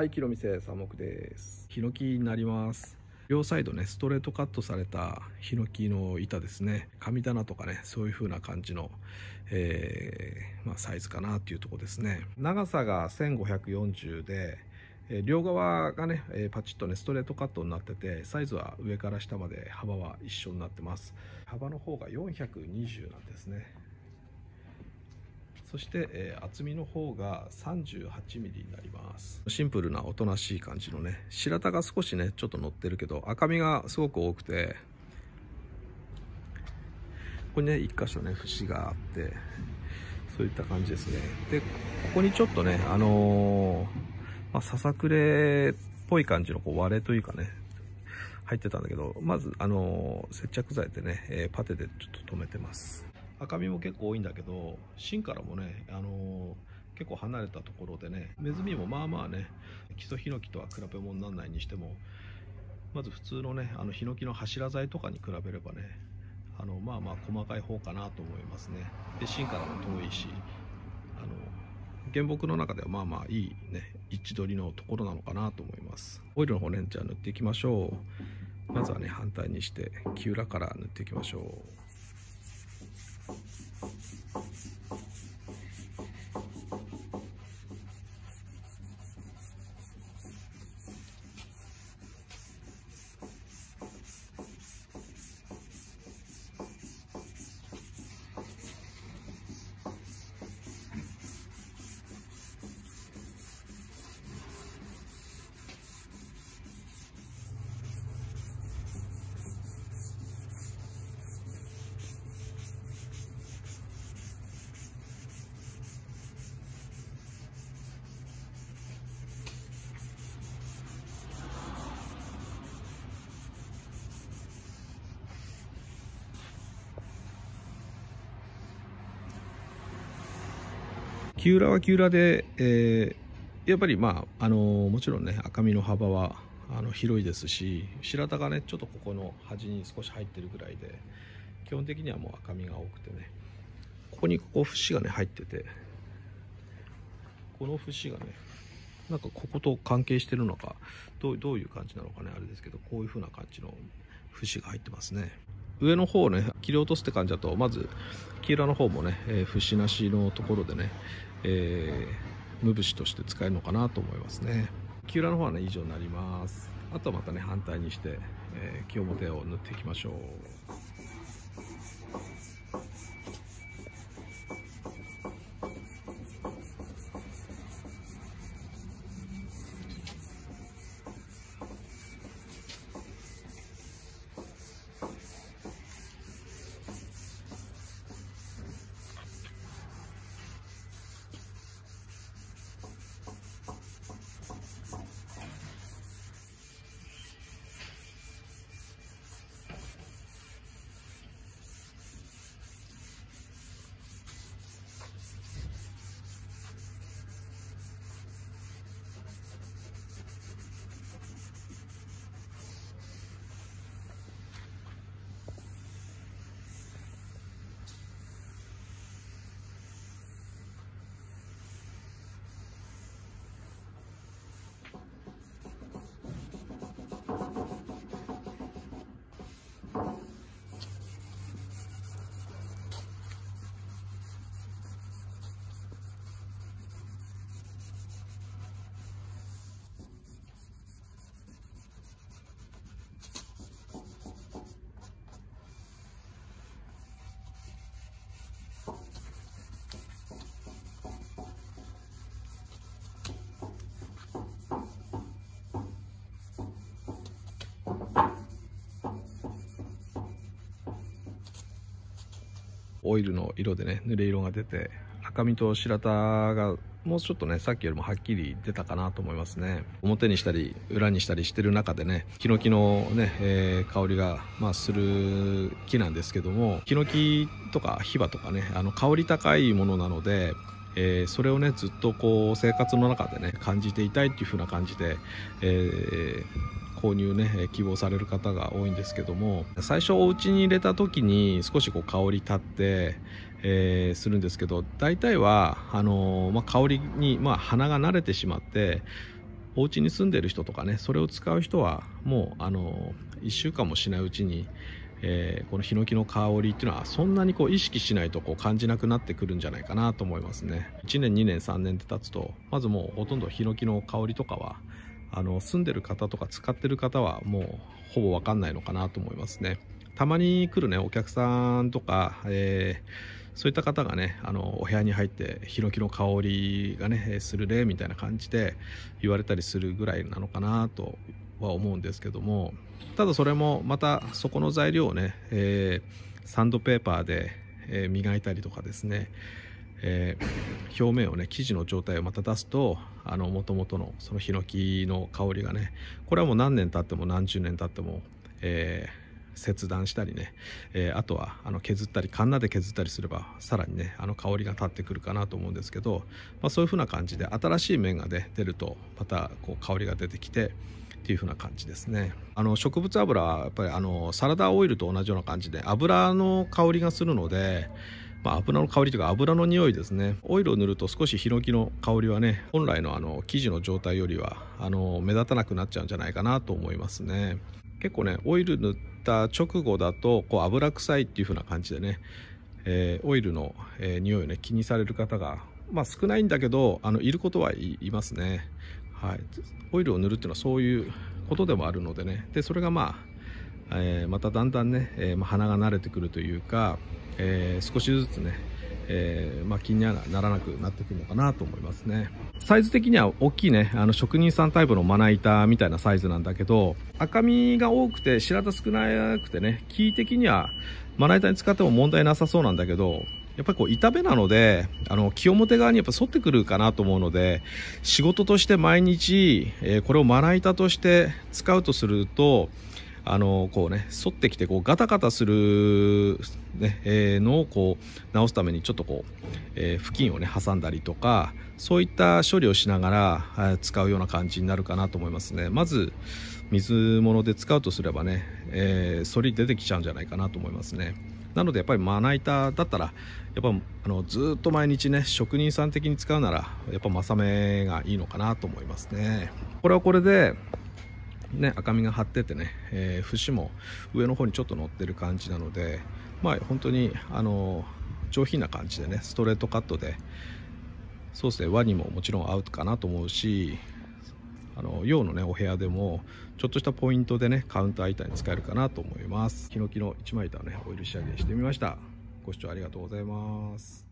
はい、キロ店セサです。ヒノキになります。両サイドね、ストレートカットされたヒノキの板ですね。神棚とかね、そういう風な感じの、えー、まあ、サイズかなっていうとこですね。長さが1540で、え両側がね、えパチッとねストレートカットになっててサイズは上から下まで幅は一緒になってます幅の方が420なんですねそして、えー、厚みの方が 38mm になりますシンプルなおとなしい感じのね白田が少しねちょっと乗ってるけど赤みがすごく多くてここにね1箇所ね節があってそういった感じですねでここにちょっとねあのー、まあ、ささくれっぽい感じのこう割れというかね入ってたんだけどまずあのー、接着剤でね、えー、パテでちょっと止めてます赤身も結構多いんだけど芯からもね、あのー、結構離れたところでねネズミもまあまあね基礎ヒノキとは比べ物にならないにしてもまず普通のねあのヒノキの柱材とかに比べればねあのまあまあ細かい方かなと思いますねで芯からも遠いしあの原木の中ではまあまあいいね位置取りのところなのかなと思いますオイルの方ねじゃあ塗っていきましょうまずはね反対にして木裏から塗っていきましょうキューラはキューラで、えー、やっぱりまあ、あのー、もちろんね赤身の幅はあの広いですし白田がねちょっとここの端に少し入ってるぐらいで基本的にはもう赤身が多くてねここにここ節がね入っててこの節がねなんかここと関係してるのかどうどういう感じなのかねあれですけどこういう風な感じの節が入ってますね上の方をね切り落とすって感じだとまず黄色の方もね、えー、節なしのところでねえー、無節として使えるのかなと思いますね木裏の方はね以上になりますあとはまたね反対にして、えー、木表を塗っていきましょうオイルの色でね濡れ色が出て赤身と白田がもうちょっとねさっきよりもはっきり出たかなと思いますね表にしたり裏にしたりしてる中でねヒノキのね、えー、香りが、まあ、する木なんですけどもヒノキとかヒバとかねあの香り高いものなのでえー、それをねずっとこう生活の中でね感じていたいっていう風な感じで、えー、購入ね希望される方が多いんですけども最初お家に入れた時に少しこう香り立って、えー、するんですけど大体はあのまあ、香りに、まあ、鼻が慣れてしまってお家に住んでる人とかねそれを使う人はもうあの1週間もしないうちに、えー、このヒノキの香りっていうのはそんなにこう意識しないとこう感じなくなってくるんじゃないかなと思いますね1年2年3年って経つとまずもうほとんどヒノキの香りとかはあの住んでる方とか使ってる方はもうほぼ分かんないのかなと思いますねたまに来るねお客さんとか、えー、そういった方がねあのお部屋に入ってヒノキの香りがねするねみたいな感じで言われたりするぐらいなのかなとは思うんですけどもただそれもまたそこの材料をね、えー、サンドペーパーで、え磨いたりとかですね、えー、表面をね生地の状態をまた出すとあの元々のそのヒノキの香りがねこれはもう何年経っても何十年経っても、えー、切断したりね、えー、あとはあの削ったりカンナで削ったりすればさらにねあの香りが立ってくるかなと思うんですけど、まあ、そういう風な感じで新しい面が、ね、出るとまたこう香りが出てきてっていう風な感じですねあの植物油はやっぱりあのサラダオイルと同じような感じで油の香りがするのでまあ、油の香りというか油の匂いですねオイルを塗ると少しヒノキの香りはね本来のあの生地の状態よりはあの目立たなくなっちゃうんじゃないかなと思いますね結構ねオイル塗った直後だとこう油臭いっていう風な感じでね、えー、オイルの、えー、匂いをね気にされる方がまあ、少ないんだけどあのいることはい、いますねはい、オイルを塗るっていうのはそういうことでもあるのでねでそれがまあ、えー、まただんだんね、えー、まあ、鼻が慣れてくるというか、えー、少しずつね、えまあ、気にはならなくなってくるのかなと思いますねサイズ的には大きいねあの職人さんタイプのまな板みたいなサイズなんだけど赤みが多くて白田少なくてねキー的にはまな板に使っても問題なさそうなんだけどやっぱりこう痛めなのであの清表側にやっぱ沿ってくるかなと思うので仕事として毎日、えー、これをまな板として使うとするとあのこうね反ってきてこうガタガタするね、えー、のをこう直すためにちょっとこう、えー、付をね挟んだりとかそういった処理をしながら、えー、使うような感じになるかなと思いますねまず水物で使うとすればね、えー、反り出てきちゃうんじゃないかなと思いますね。なのでやっぱりまな板だったらやっぱあのずっと毎日ね職人さん的に使うならやっぱまさめがいいのかなと思いますねこれはこれでね赤みが張っててね、えー、節も上の方にちょっと乗ってる感じなのでまあ本当にあの上品な感じでねストレートカットでそうですね輪にももちろん合うかなと思うしあの洋のねお部屋でもちょっとしたポイントでねカウンター板に使えるかなと思いますヒノキの1枚板をねオイル仕上げしてみましたご視聴ありがとうございます